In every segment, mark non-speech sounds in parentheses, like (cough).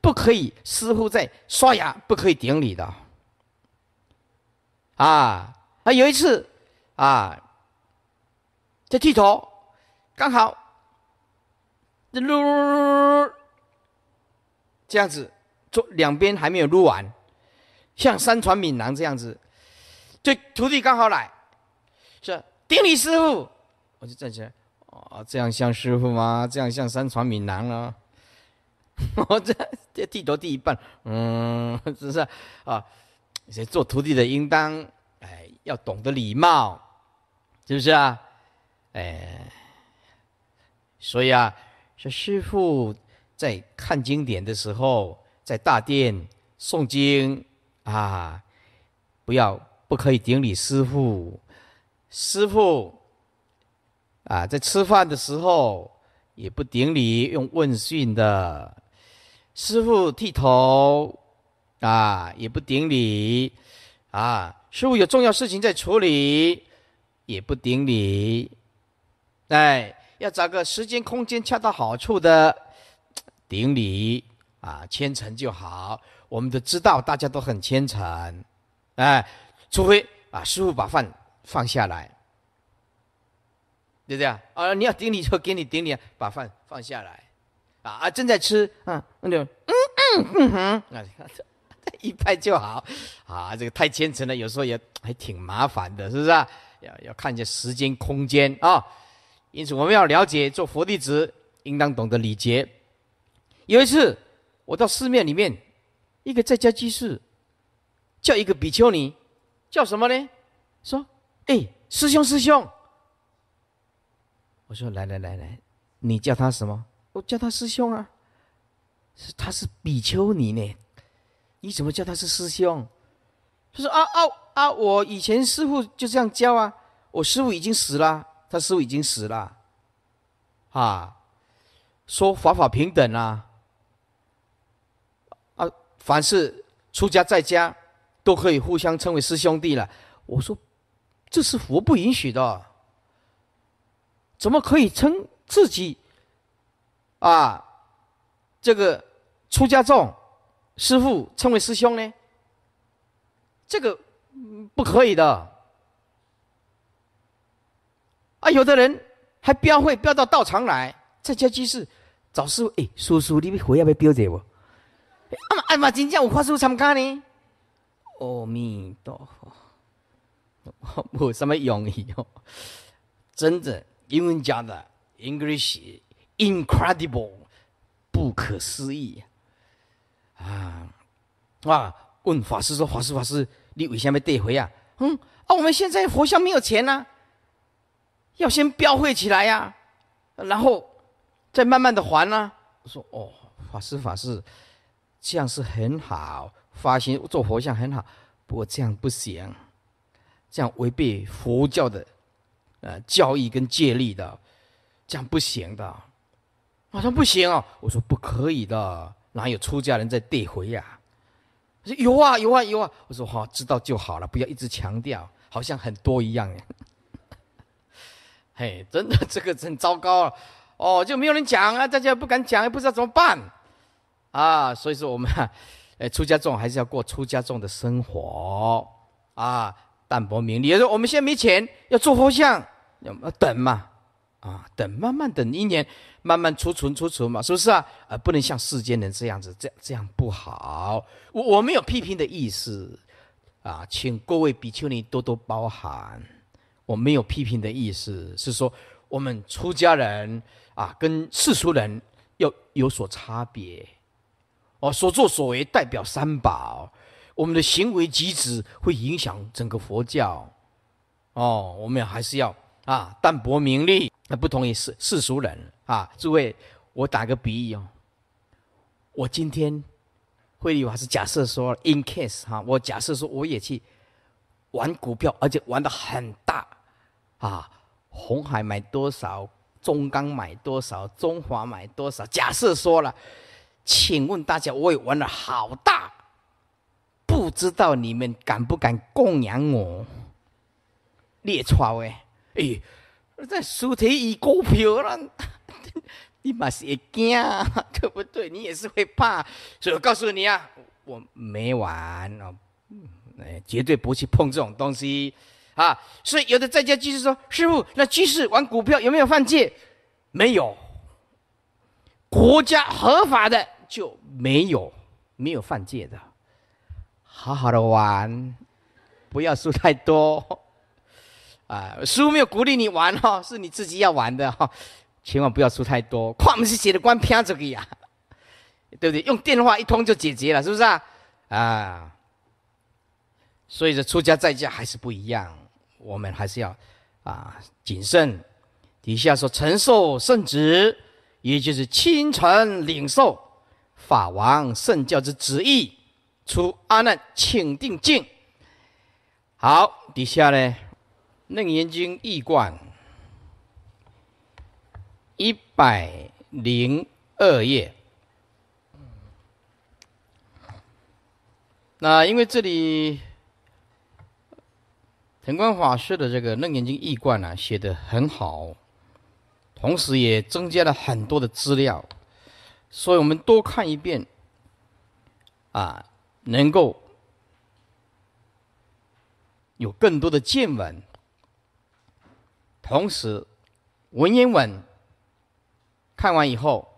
不可以，师傅在刷牙，不可以顶礼的。啊啊，有一次，啊，在剃头，刚好撸这样子，从两边还没有撸完，像山川闽南这样子，这徒弟刚好来，说顶礼师傅，我就站起来，哦，这样像师傅吗？这样像山川闽南了。(laughs) 我这这头着一半，嗯，(laughs) 是不是啊？所以做徒弟的应当，哎，要懂得礼貌，是不是啊？哎，所以啊，说师傅在看经典的时候，在大殿诵经啊，不要不可以顶礼师傅，师傅啊，在吃饭的时候也不顶礼，用问讯的。师傅剃头，啊，也不顶礼，啊，师傅有重要事情在处理，也不顶礼，哎，要找个时间空间恰到好处的 (tsk) 顶礼，啊，虔诚就好。我们都知道，大家都很虔诚，哎，除非啊，师傅把饭放下来，对不对啊？你要顶礼就给你顶礼，把饭放下来。啊，正在吃，嗯，那就嗯嗯嗯哼，啊，(laughs) 一拍就好，啊，这个太虔诚了，有时候也还挺麻烦的，是不是啊？要要看一下时间、空间啊。因此，我们要了解做佛弟子，应当懂得礼节。有一次，我到寺庙里面，一个在家居士叫一个比丘尼，叫什么呢？说，哎，师兄，师兄。我说，来来来来，你叫他什么？我叫他师兄啊，是他是比丘尼呢，你怎么叫他是师兄？他说啊啊啊，我以前师傅就这样教啊，我师傅已经死了，他师傅已经死了，啊，说法法平等啊，啊，凡是出家在家都可以互相称为师兄弟了。我说这是佛不允许的，怎么可以称自己？啊，这个出家众师傅称为师兄呢，这个不可以的。啊，有的人还标会标到道场来，在家居士找师傅，哎，叔叔，你回要不要标着我，阿妈阿妈，今天有法师参加呢。阿弥陀佛，没 (laughs) 什么用意哦，真正英文讲的 English。incredible，不可思议啊！哇！问法师说：“法师法师，你为什么得回啊？”嗯，啊，我们现在佛像没有钱呐，要先标会起来呀，然后再慢慢的还呐。我说：“哦，法师法师，这样是很好，发心做佛像很好，不过这样不行，这样违背佛教的呃教义跟戒律的，这样不行的。”我说不行哦，我说不可以的，哪有出家人在地回呀？说有啊有啊有啊！我说好，知道就好了，不要一直强调，好像很多一样。(laughs) 嘿，真的这个很糟糕哦，就没有人讲啊，大家不敢讲，也不知道怎么办，啊，所以说我们，(laughs) 哎，出家众还是要过出家众的生活啊，淡泊名利。我们现在没钱要做佛像，要等嘛。啊，等慢慢等一年，慢慢储存储存嘛，是不是啊？啊，不能像世间人这样子，这样这样不好。我我没有批评的意思，啊，请各位比丘尼多多包涵。我没有批评的意思，是说我们出家人啊，跟世俗人要有所差别。哦，所作所为代表三宝，我们的行为举止会影响整个佛教。哦，我们还是要啊，淡泊名利。那不同于世世俗人啊！诸位，我打个比喻哦，我今天会议还是假设说，in case 哈，我假设说我也去玩股票，而且玩的很大啊！红海买多少，中钢买多少，中华买多少？假设说了，请问大家，我也玩的好大，不知道你们敢不敢供养我？列超哎哎！在输钱以股票了，(laughs) 你嘛是会惊，(laughs) 对不对？你也是会怕，所以我告诉你啊，我没玩哎，绝对不去碰这种东西啊。所以有的在家继续说，师傅，那继续玩股票有没有犯戒？没有，国家合法的就没有没有犯戒的，好好的玩，不要输太多。啊，书没有鼓励你玩哈，(laughs) 是你自己要玩的哈，千万不要输太多。矿不是写的光偏这个呀，(laughs) 对不对？用电话一通就解决了，是不是啊？啊，所以说出家在家还是不一样，我们还是要啊谨慎。底下说承受圣旨，也就是亲传领受法王圣教之旨意，出阿难请定静。好，底下呢？《楞严经义贯》一百零二页，那因为这里，藤观法师的这个《楞严经义贯》呢，写的很好，同时也增加了很多的资料，所以我们多看一遍，啊，能够有更多的见闻。同时，文言文看完以后，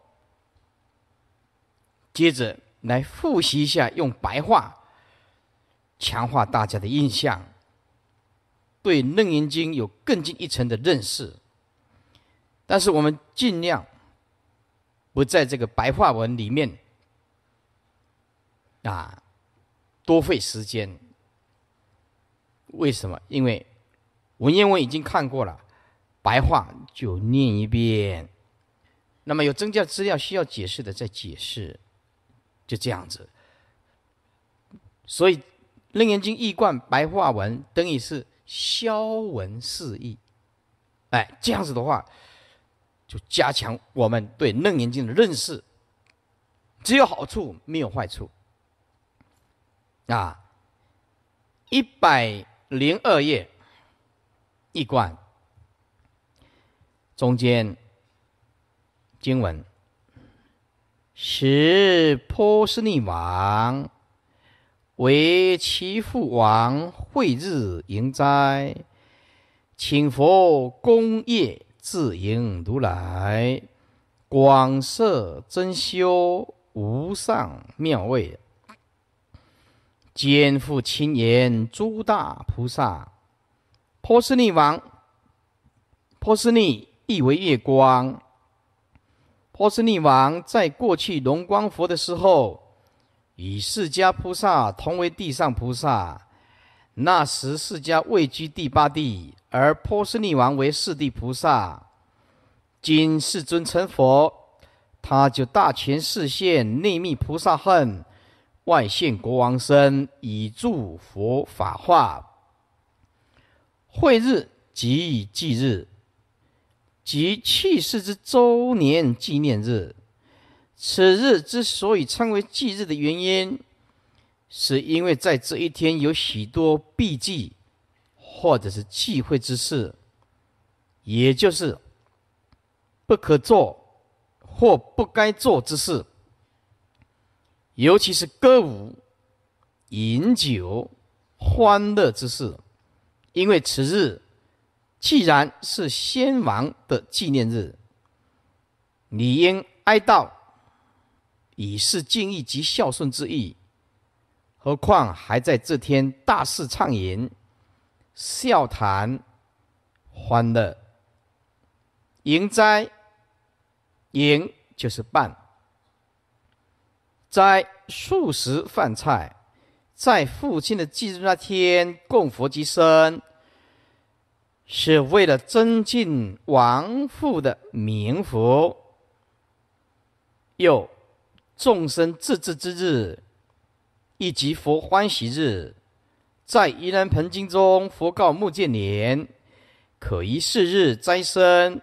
接着来复习一下用白话，强化大家的印象，对《楞严经》有更进一层的认识。但是我们尽量不在这个白话文里面啊多费时间。为什么？因为文言文已经看过了。白话就念一遍，那么有增加资料需要解释的再解释，就这样子。所以《楞严经》一贯白话文，等于是消文释义，哎，这样子的话，就加强我们对《楞严经》的认识，只有好处，没有坏处。啊，一百零二页，一贯。中间经文：时波斯匿王为其父王惠日迎斋，请佛功业自迎如来，广设珍馐无上妙味，肩负亲言诸大菩萨，波斯匿王，波斯匿地为月光，波斯匿王在过去龙光佛的时候，与释迦菩萨同为地上菩萨。那时释迦位居第八地，而波斯匿王为四地菩萨。今世尊成佛，他就大权示现内密菩萨恨，外现国王身，以助佛法化。会日即以祭日。即去世之周年纪念日。此日之所以称为忌日的原因，是因为在这一天有许多避忌，或者是忌讳之事，也就是不可做或不该做之事，尤其是歌舞、饮酒、欢乐之事，因为此日。既然是先王的纪念日，理应哀悼，以示敬意及孝顺之意。何况还在这天大肆畅饮、笑谈、欢乐、迎斋、迎就是办，斋素食饭菜，在父亲的忌日那天供佛及生。是为了增进亡父的名福，又众生自知之日，以及佛欢喜日，在《宜兰盆经》中，佛告目建连：可于是日斋生，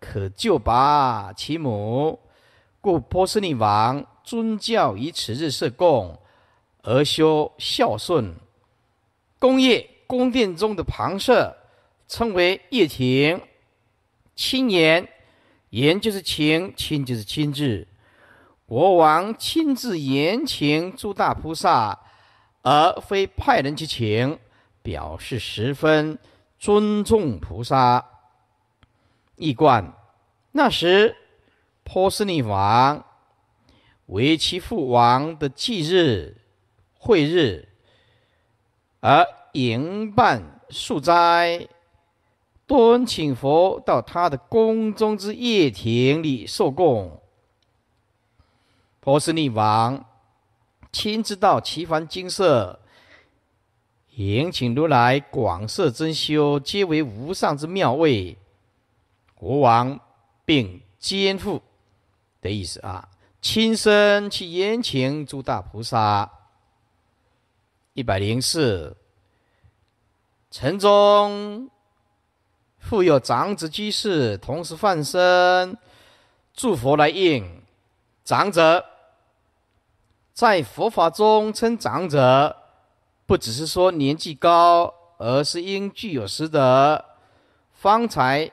可救拔其母。故波斯匿王尊教于此日设供，而修孝顺，宫业宫殿中的旁舍。称为夜请，亲言，言就是情，亲就是亲自。国王亲自言请诸大菩萨，而非派人去请，表示十分尊重菩萨。易观，那时波斯匿王为其父王的忌日、会日而营办数斋。波恩请佛到他的宫中之夜庭里受供。婆斯匿王亲自道其凡金色，迎请如来广设珍馐，皆为无上之妙位。国王并肩负的意思啊，亲身去言请诸大菩萨。一百零四城中。复有长子居士，同时放身，诸佛来应。长者在佛法中称长者，不只是说年纪高，而是因具有十德，方才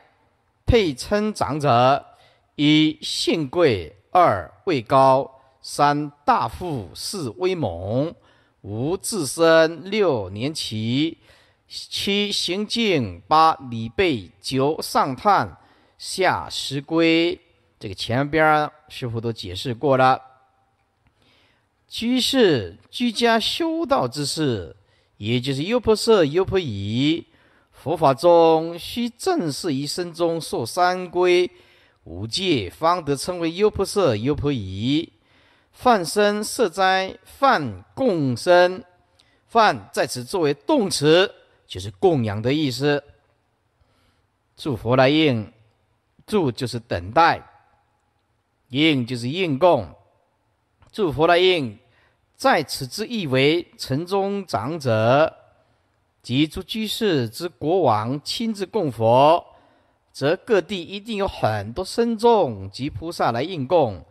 配称长者。一姓贵，二位高，三大富，四威猛，五智深，六年奇。七行进，八礼拜，九上探，下十规。这个前边师傅都解释过了。居士，居家修道之士，也就是优婆塞、优婆夷。佛法中，须正视一生中受三规五戒，方得称为优婆塞、优婆夷。犯身、色灾，犯共身，犯在此作为动词。就是供养的意思。祝佛来应，祝就是等待，应就是应供。祝佛来应，在此之意为城中长者及诸居士之国王亲自供佛，则各地一定有很多僧众及菩萨来应供，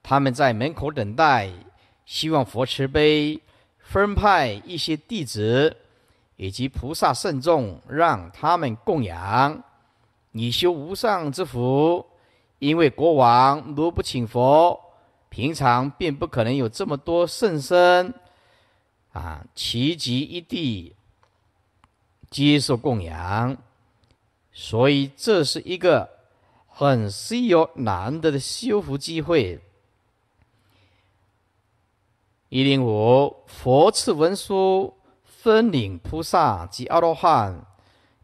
他们在门口等待，希望佛慈悲分派一些弟子。以及菩萨圣众让他们供养，你修无上之福。因为国王如不请佛，平常便不可能有这么多圣僧，啊齐集一地接受供养，所以这是一个很稀有难得的修福机会。一零五佛赐文书。分领菩萨及阿罗汉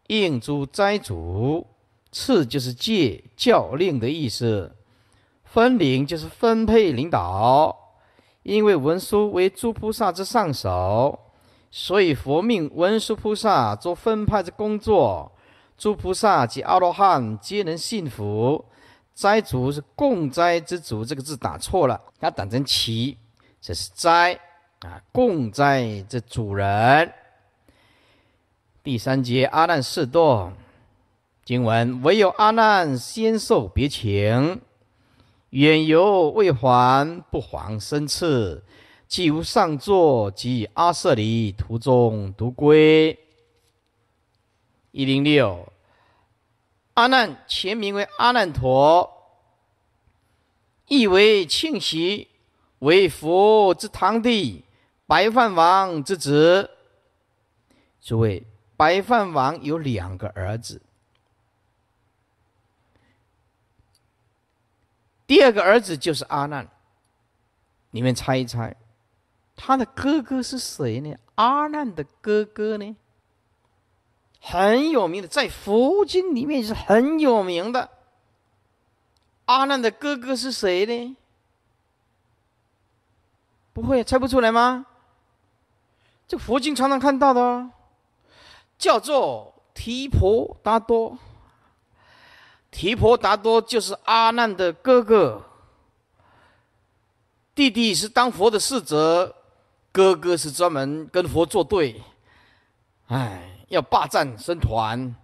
应诸斋主，次就是戒教令的意思。分领就是分配领导，因为文殊为诸菩萨之上首，所以佛命文殊菩萨做分派之工作，诸菩萨及阿罗汉皆能信服。斋主是供斋之主，这个字打错了，它打成“齐”，这是斋。啊，共在这主人。第三节阿难释多，经文唯有阿难先受别情，远游未还，不还生次，既无上座，即阿舍离途中独归。一零六，阿难前名为阿难陀，亦为庆喜，为佛之堂弟。白饭王之子，诸位，白饭王有两个儿子，第二个儿子就是阿难。你们猜一猜，他的哥哥是谁呢？阿难的哥哥呢？很有名的，在佛经里面是很有名的。阿难的哥哥是谁呢？不会猜不出来吗？这佛经常常看到的，哦，叫做提婆达多。提婆达多就是阿难的哥哥，弟弟是当佛的侍者，哥哥是专门跟佛作对，哎，要霸占僧团。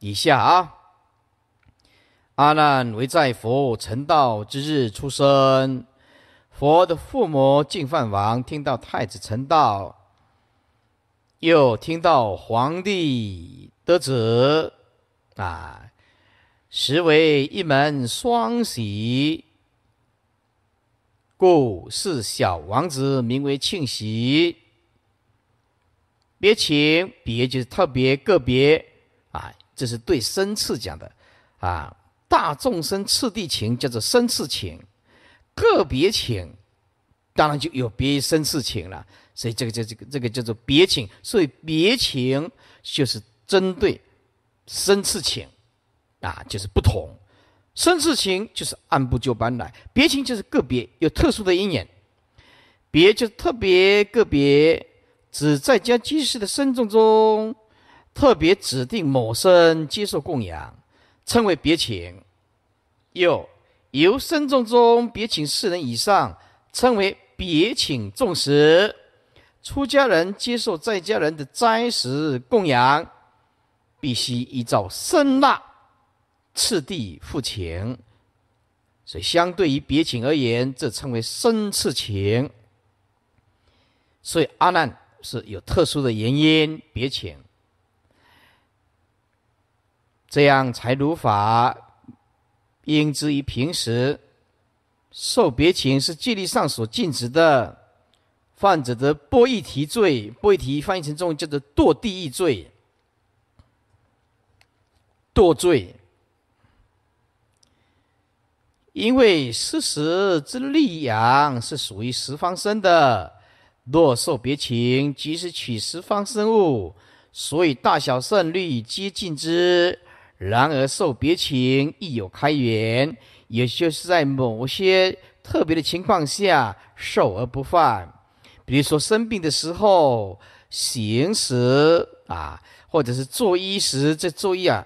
以下啊，阿难为在佛成道之日出生。佛的父母净饭王听到太子成道，又听到皇帝得子，啊，实为一门双喜，故是小王子名为庆喜。别请，别就是特别个别啊，这是对生次讲的，啊，大众生次第情叫做生次情。个别请，当然就有别于生次情了，所以这个叫这个这个叫做别请。所以别请就是针对生次请啊，就是不同。生次情就是按部就班来，别情就是个别有特殊的因缘，别就是特别个别，只在家居士的深众中特别指定某生接受供养，称为别情。又。由僧众中别请四人以上，称为别请众食。出家人接受在家人的斋食供养，必须依照僧腊次第付钱。所以，相对于别请而言，这称为生次请。所以，阿难是有特殊的原因别请，这样才如法。因之于平时，受别情是戒律上所禁止的，犯者的不义提罪，不义提翻译成中文叫做堕地狱罪，堕罪。因为事实之力养是属于十方生的，若受别情，即是取十方生物，所以大小胜率皆近之。然而受别情亦有开源，也就是在某些特别的情况下受而不犯。比如说生病的时候、闲时啊，或者是做衣时，这作揖啊，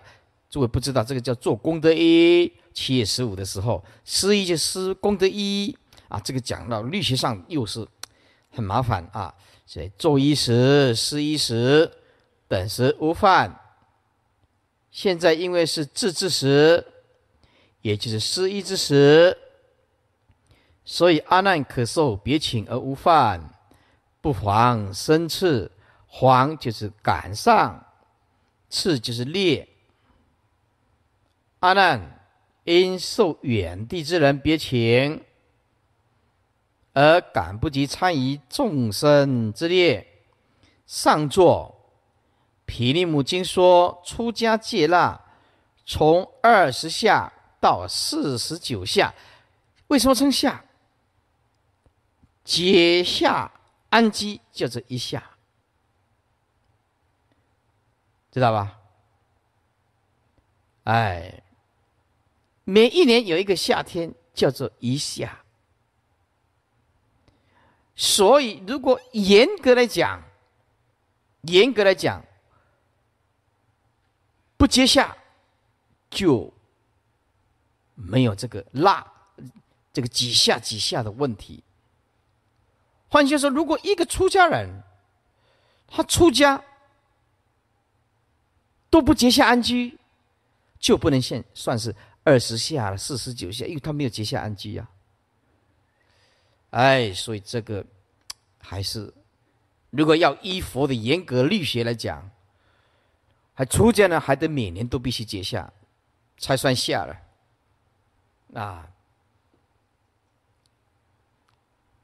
诸位不知道这个叫做功德一。七月十五的时候施一就施功德一啊，这个讲到律学上又是很麻烦啊。所以做衣时、施衣时、等时无犯。现在因为是自治时，也就是失意之时，所以阿难可受别请而无犯，不妨生次。黄就是赶上，次就是烈。阿难因受远地之人别请，而赶不及参与众生之列，上座。毗尼母经说，出家戒腊从二十下到四十九下，为什么称下？解下安基就这一下，知道吧？哎，每一年有一个夏天叫做一下，所以如果严格来讲，严格来讲。不结下，就没有这个“辣，这个几下几下的问题。换句话说，如果一个出家人，他出家都不结下安居，就不能算算是二十下了四十九下，因为他没有结下安居呀。哎，所以这个还是，如果要依佛的严格律学来讲。还出家呢，还得每年都必须结夏，才算下了。啊，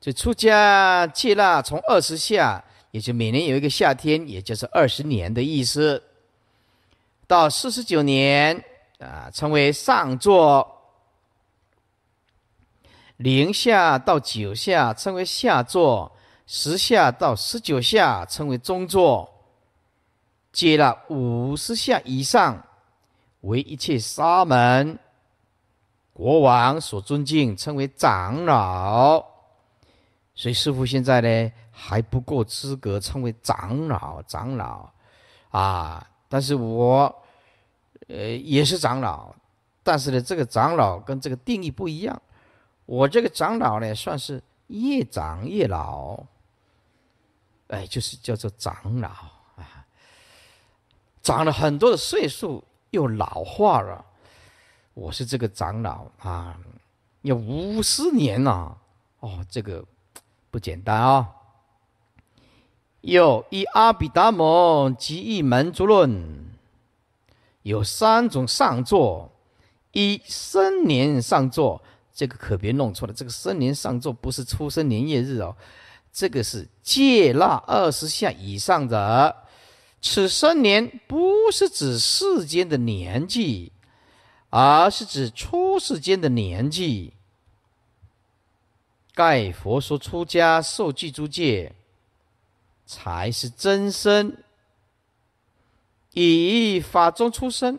这出家戒纳从二十下，也就每年有一个夏天，也就是二十年的意思。到四十九年，啊，称为上座；零下到九下称为下座；十下到十九下称为中座。接了五十下以上，为一切沙门国王所尊敬，称为长老。所以师傅现在呢，还不够资格称为长老。长老，啊，但是我，呃，也是长老。但是呢，这个长老跟这个定义不一样。我这个长老呢，算是越长越老。哎，就是叫做长老。长了很多的岁数，又老化了。我是这个长老啊，有五十年了哦，这个不简单啊。有一阿比达摩及一门诸论，有三种上座，一生年上座，这个可别弄错了，这个生年上座不是出生年月日哦，这个是戒腊二十下以上的。此三年不是指世间的年纪，而是指出世间的年纪。盖佛说出家受具足戒，才是真身，以法中出生，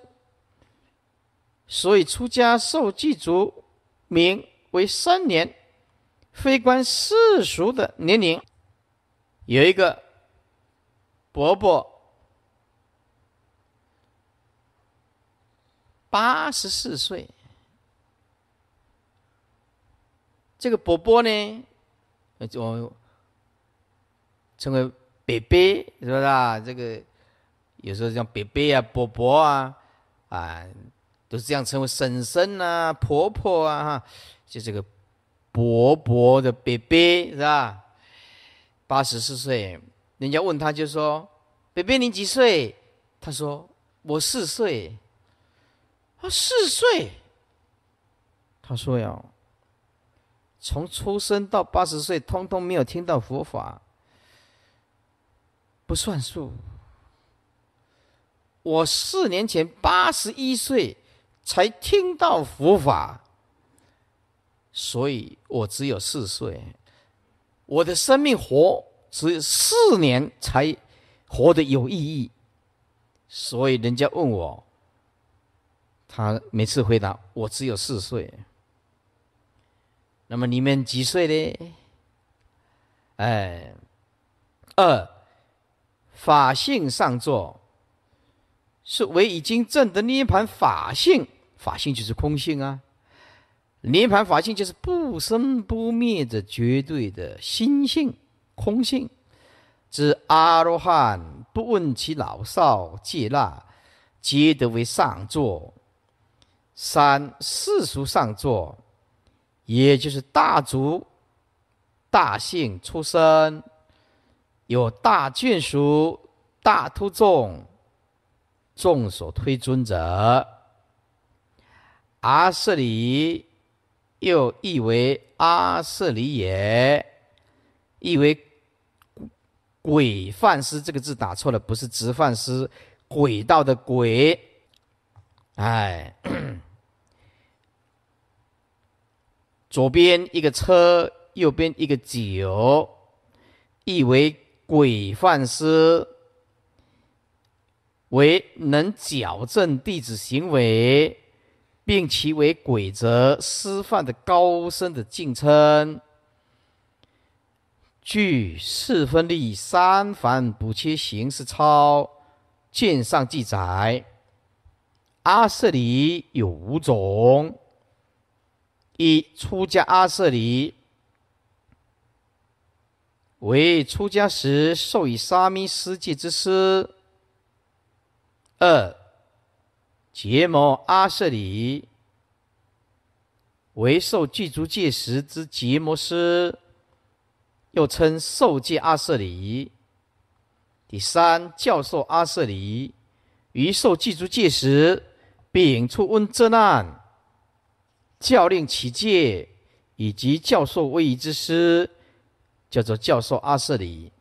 所以出家受具足名为三年，非观世俗的年龄。有一个伯伯。八十四岁，这个伯伯呢，就称为伯伯，是不是啊？这个有时候像伯伯啊、伯伯啊，啊，都是这样称为婶婶啊、婆婆啊，哈，就这个伯伯的伯伯，是吧？八十四岁，人家问他就说：“伯伯，您几岁？”他说：“我四岁。”啊，四岁。他说：“呀，从出生到八十岁，通通没有听到佛法，不算数。我四年前八十一岁才听到佛法，所以我只有四岁。我的生命活只有四年才活得有意义，所以人家问我。”他每次回答：“我只有四岁。”那么你们几岁呢？哎，二法性上座是为已经证得涅盘法性，法性就是空性啊。涅盘法性就是不生不灭的绝对的心性空性。知阿罗汉不问其老少，戒纳皆得为上座。三世俗上座，也就是大族、大姓出身，有大眷属、大突众，众所推尊者。阿舍里又译为阿舍里也，译为鬼犯师。这个字打错了，不是直犯师，鬼道的鬼。哎。(coughs) 左边一个车，右边一个酒，意为鬼犯师，为能矫正弟子行为，并其为鬼则师犯的高深的敬称。据《四分利三番补缺行事操卷上记载，阿舍离有五种。一出家阿舍离，为出家时授以沙弥斯戒之师；二结盟阿舍离，为受具足戒时之结魔师，又称受戒阿舍离；第三教授阿舍离，于受具足戒时，秉出问责难。教令起戒，以及教授威仪之师，叫做教授阿舍里。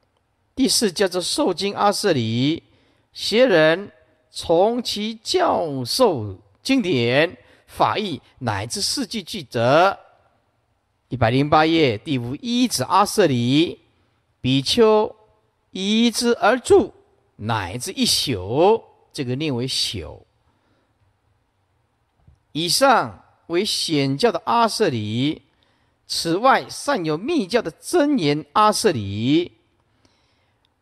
第四叫做受经阿舍里，学人从其教授经典、法义，乃至四迹俱得一百零八页。第五一子阿舍里，比丘依之而住，乃至一宿，这个念为宿。以上。为显教的阿舍里，此外尚有密教的真言阿舍里。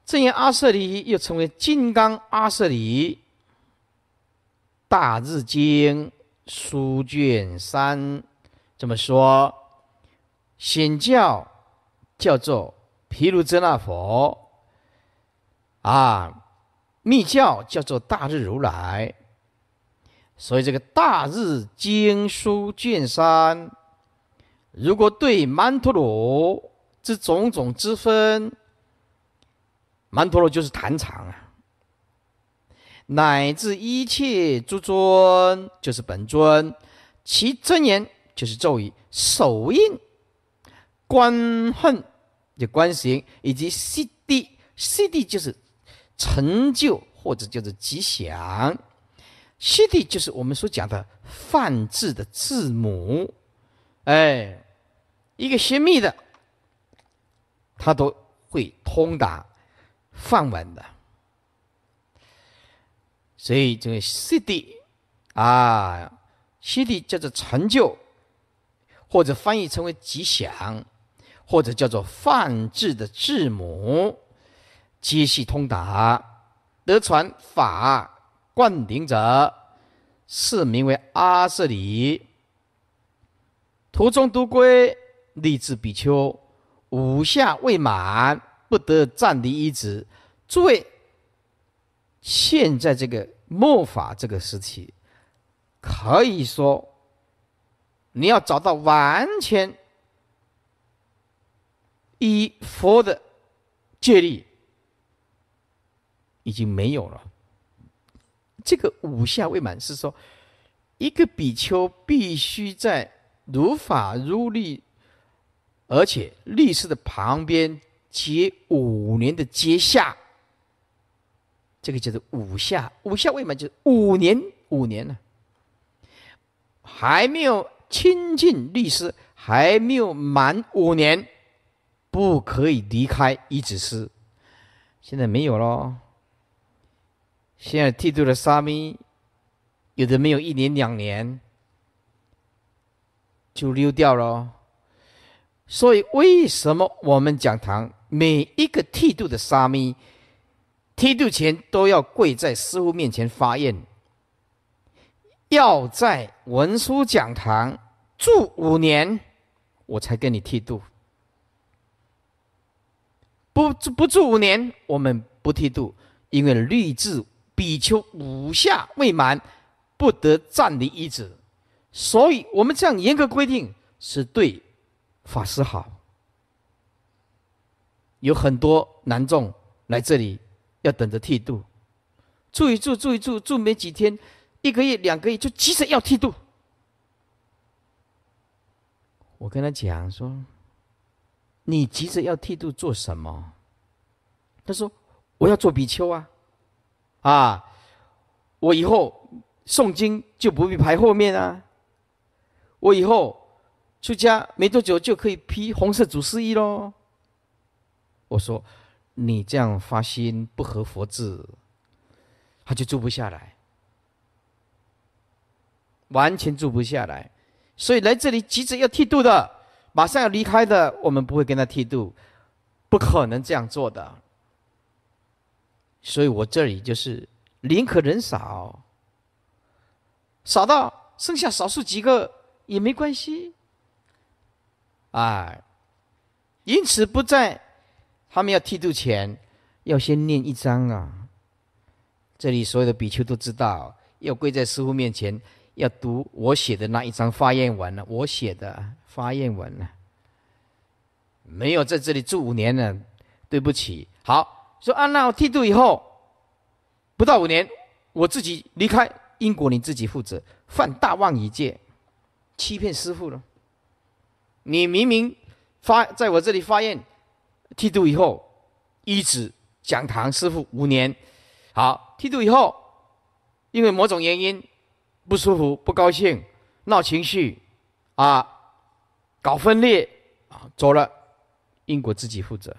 真言阿舍里又称为金刚阿舍里。大日经书卷三这么说，显教叫做毗卢遮那佛，啊，密教叫做大日如来。所以，这个大日经书卷三，如果对曼陀罗之种种之分，曼陀罗就是坛场啊，乃至一切诸尊就是本尊，其真言就是咒语，手印、观恨、就观行，以及 CD，CD 就是成就或者就是吉祥。c 地就是我们所讲的泛字的字母，哎，一个泄密的，他都会通达梵文的，所以这个 c 地啊，c 地叫做成就，或者翻译成为吉祥，或者叫做泛字的字母，皆系通达得传法。灌顶者，是名为阿舍里。途中独归，立志比丘，五下未满，不得暂离一子。诸位，现在这个末法这个时期，可以说，你要找到完全依佛的戒律，已经没有了。这个五下未满是说，一个比丘必须在如法如律，而且律师的旁边结五年的结下，这个叫做五下。五下未满就是五年，五年呢，还没有亲近律师，还没有满五年，不可以离开一指师。现在没有喽。现在剃度的沙弥，有的没有一年两年就溜掉了，所以为什么我们讲堂每一个剃度的沙弥，剃度前都要跪在师傅面前发愿，要在文殊讲堂住五年，我才跟你剃度。不不不住五年，我们不剃度，因为立志。比丘五下未满，不得暂离一子。所以我们这样严格规定是对法师好。有很多男众来这里要等着剃度，住一住，住一住，住没几天，一个月、两个月就急着要剃度。我跟他讲说：“你急着要剃度做什么？”他说：“我要做比丘啊。”啊！我以后诵经就不必排后面啊，我以后出家没多久就可以披红色祖师衣喽。我说，你这样发心不合佛制，他就住不下来，完全住不下来。所以来这里急着要剃度的，马上要离开的，我们不会跟他剃度，不可能这样做的。所以，我这里就是宁可人少，少到剩下少数几个也没关系。啊，因此不在他们要剃度前，要先念一章啊。这里所有的比丘都知道，要跪在师傅面前，要读我写的那一张发愿文了，我写的发愿文了。没有在这里住五年了，对不起，好。说安那我剃度以后，不到五年，我自己离开英国，你自己负责犯大妄语戒，欺骗师父了。你明明发在我这里发愿剃度以后，一直讲堂师父五年，好剃度以后，因为某种原因不舒服、不高兴、闹情绪，啊，搞分裂啊走了，英国自己负责，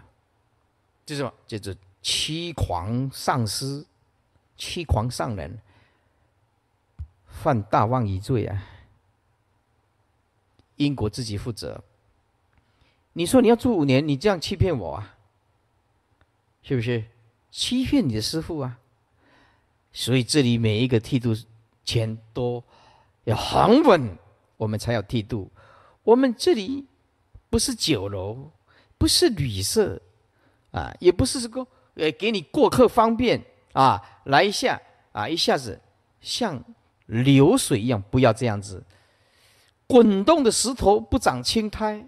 这什么？这是欺狂上师，欺狂上人，犯大妄一罪啊！因果自己负责。你说你要住五年，你这样欺骗我啊？是不是欺骗你的师傅啊？所以这里每一个剃度钱多要很稳，我们才有剃度。我们这里不是酒楼，不是旅社，啊，也不是这个。呃，给你过客方便啊，来一下啊，一下子像流水一样，不要这样子。滚动的石头不长青苔。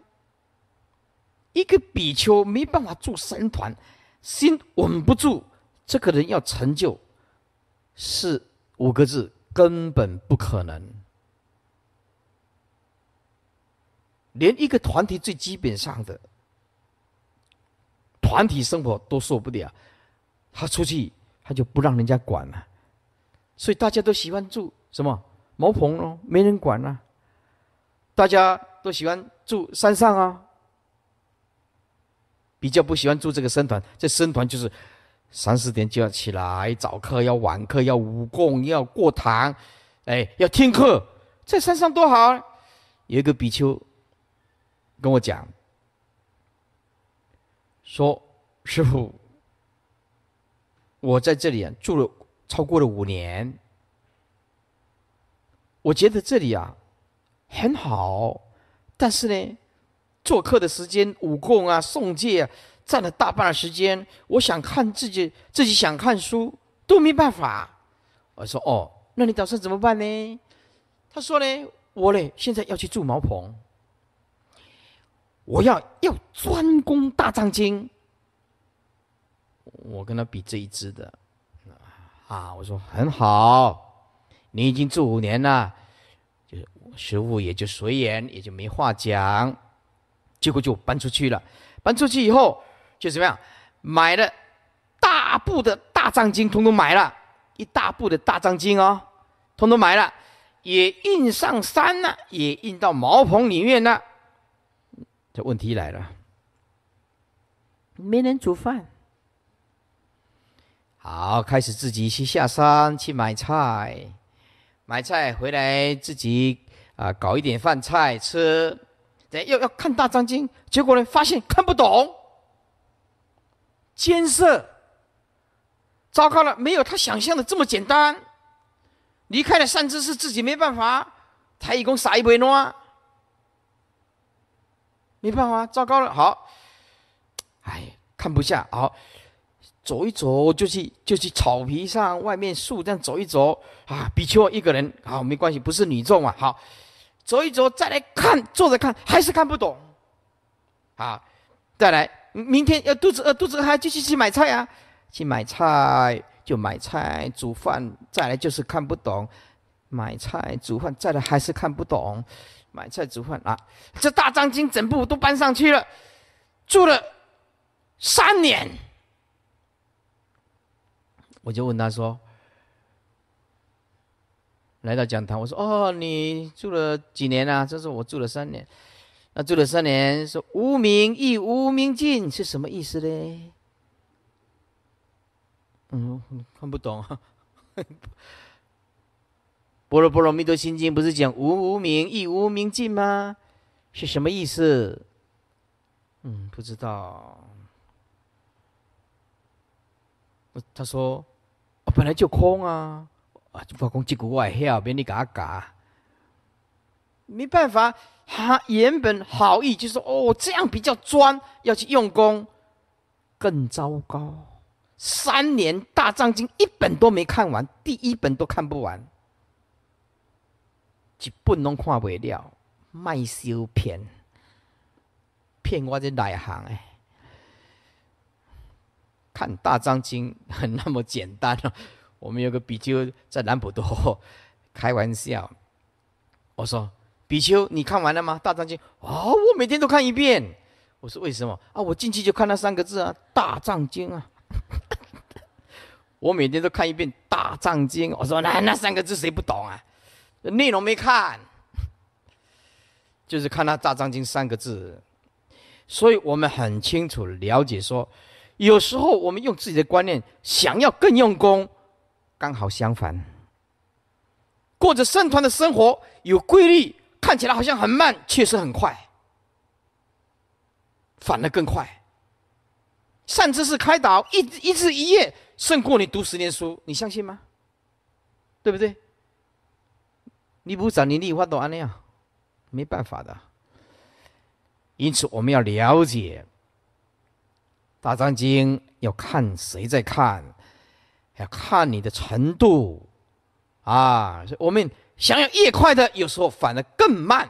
一个比丘没办法住僧团，心稳不住，这个人要成就是五个字，根本不可能。连一个团体最基本上的。团体生活都受不了，他出去他就不让人家管了，所以大家都喜欢住什么茅棚哦，没人管啊，大家都喜欢住山上啊，比较不喜欢住这个僧团。这僧团就是三四点就要起来早课，要晚课，要五供，要过堂，哎，要听课。在山上多好！有一个比丘跟我讲。说师傅，我在这里住了超过了五年，我觉得这里啊很好，但是呢，做客的时间、五供啊、送戒啊，占了大半的时间。我想看自己，自己想看书都没办法。我说哦，那你打算怎么办呢？他说呢，我嘞现在要去住茅棚。我要要专攻大藏经。我跟他比这一支的，啊，我说很好，你已经住五年了，就是食物也就随缘，也就没话讲。结果就搬出去了，搬出去以后就怎么样？买了大部的大藏经，通通买了，一大部的大藏经哦，通通买了，也印上山了，也印到茅棚里面了。这问题来了，没人煮饭，好，开始自己去下山去买菜，买菜回来自己啊搞一点饭菜吃，再要要看《大藏经》，结果呢发现看不懂，艰涩，糟糕了，没有他想象的这么简单，离开了善知识，自己没办法，他一共啥一杯啊。没办法，糟糕了。好，哎，看不下。好，走一走，就去就去草皮上，外面树这样走一走啊。比丘一个人，好，没关系，不是女众嘛。好，走一走，再来看，坐着看，还是看不懂。啊，再来，明天要肚子饿，肚子饿还继续去买菜啊，去买菜就买菜，煮饭。再来就是看不懂，买菜煮饭。再来还是看不懂。买菜煮饭啊！这大张金整部都搬上去了，住了三年。我就问他说：“来到讲堂，我说哦，你住了几年啊？这是我住了三年。那住了三年，说无名亦无名尽是什么意思呢？嗯，看不懂。”《般若波罗蜜多心经》不是讲“无无明亦无明尽”吗？是什么意思？嗯，不知道。他说：“我本来就空啊，啊，就法空这股外邪，别你嘎嘎，没办法。”他原本好意，就说：“哦，这样比较专，要去用功。”更糟糕，三年《大藏经》一本都没看完，第一本都看不完。一本拢看不了，卖修骗，骗我这内行哎！看《大藏经》很那么简单啊！我们有个比丘在南普陀开玩笑，我说：“比丘，你看完了吗？”《大藏经》啊，我每天都看一遍。我说：“为什么啊？”我进去就看那三个字啊，《大藏经》啊！(laughs) 我每天都看一遍《大藏经》。我说：“那那三个字谁不懂啊？”内容没看，就是看他《大藏经》三个字，所以我们很清楚了解说，有时候我们用自己的观念想要更用功，刚好相反。过着圣团的生活，有规律，看起来好像很慢，确实很快，反而更快。善知识开导一一日一夜，胜过你读十年书，你相信吗？对不对？你不想你，理发都安那样，没办法的。因此，我们要了解《大藏经》，要看谁在看，要看你的程度啊。我们想要越快的，有时候反而更慢。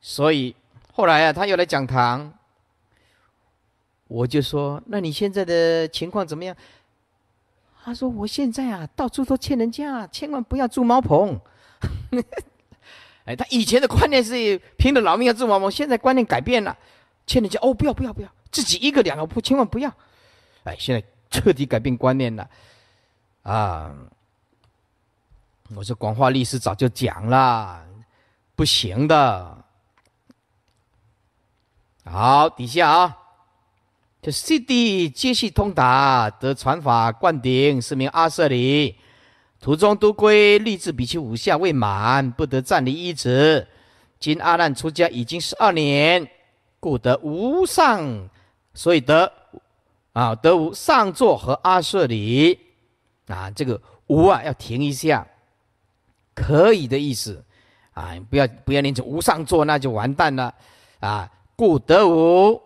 所以后来啊，他又来讲堂，我就说：“那你现在的情况怎么样？”他说：“我现在啊，到处都欠人家，千万不要住茅棚。” (laughs) 哎，他以前的观念是拼了老命要治亡我现在观念改变了，欠人家哦，不要不要不要，自己一个两个不，千万不要。哎，现在彻底改变观念了，啊！我说广化律师早就讲了，不行的。好，底下啊，这 CD 皆系通达得传法灌顶，是名阿舍里。途中都归立志，比丘五下未满，不得暂离一止。今阿难出家已经十二年，故得无上，所以得啊得无上座和阿舍离啊。这个无啊要停一下，可以的意思啊，不要不要念成无上座那就完蛋了啊。故得无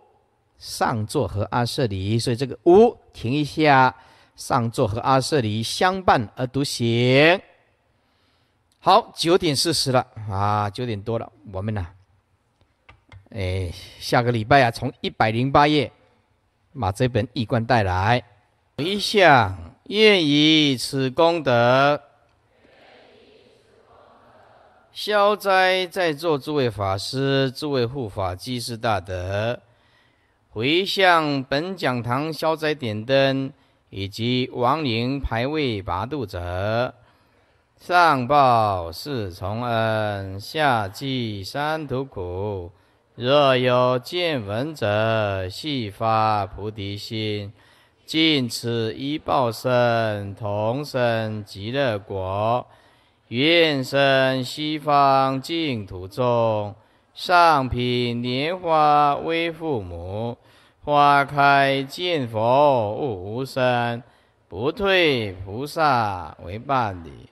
上座和阿舍离，所以这个无停一下。上座和阿舍离相伴而独行。好，九点四十了啊，九点多了。我们呢，哎，下个礼拜啊，从一百零八页把这本《易观》带来。回向愿以此功德，消灾在座诸位法师、诸位护法、济世大德，回向本讲堂消灾点灯。以及亡灵排位拔渡者，上报四重恩，下济三途苦。若有见闻者，悉发菩提心，尽此一报身，同生极乐国，愿生西方净土中，上品莲花为父母。花开见佛，悟无生，不退菩萨为伴侣。